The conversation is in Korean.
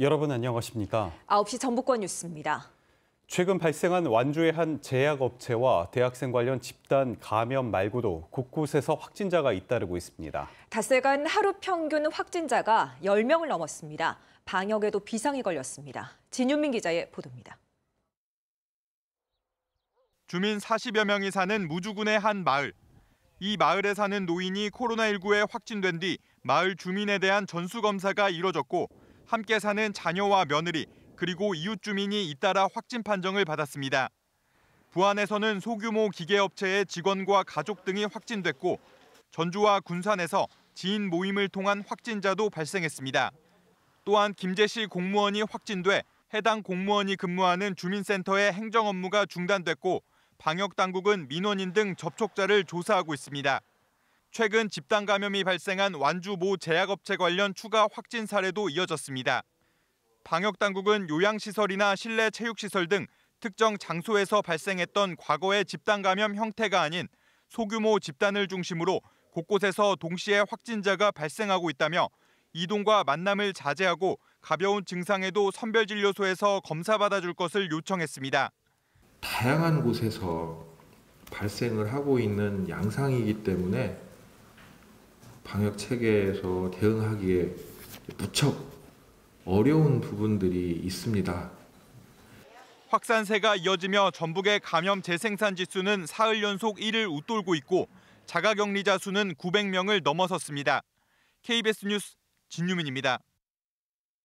여러분 안녕하십니까? 9시 전북권 뉴스입니다. 최근 발생한 완주의 한 제약업체와 대학생 관련 집단 감염 말고도 곳곳에서 확진자가 잇따르고 있습니다. 닷새간 하루 평균 확진자가 10명을 넘었습니다. 방역에도 비상이 걸렸습니다. 진윤민 기자의 보도입니다. 주민 40여 명이 사는 무주군의 한 마을. 이 마을에 사는 노인이 코로나19에 확진된 뒤 마을 주민에 대한 전수검사가 이뤄졌고 함께 사는 자녀와 며느리 그리고 이웃 주민이 잇따라 확진 판정을 받았습니다. 부안에서는 소규모 기계업체의 직원과 가족 등이 확진됐고 전주와 군산에서 지인 모임을 통한 확진자도 발생했습니다. 또한 김제시 공무원이 확진돼 해당 공무원이 근무하는 주민센터의 행정 업무가 중단됐고 방역 당국은 민원인 등 접촉자를 조사하고 있습니다. 최근 집단 감염이 발생한 완주 모 제약업체 관련 추가 확진 사례도 이어졌습니다. 방역 당국은 요양시설이나 실내 체육시설 등 특정 장소에서 발생했던 과거의 집단 감염 형태가 아닌 소규모 집단을 중심으로 곳곳에서 동시에 확진자가 발생하고 있다며 이동과 만남을 자제하고 가벼운 증상에도 선별진료소에서 검사받아줄 것을 요청했습니다. 다양한 곳에서 발생을 하고 있는 양상이기 때문에 방역 체계에서 대응하기에 무척 어려운 부분들이 있습니다. 확산세가 이어지며 전북의 감염 재생산 지수는 사흘 연속 1을 웃돌고 있고 자가격리자 수는 900명을 넘어섰습니다. KBS 뉴스 진유민입니다.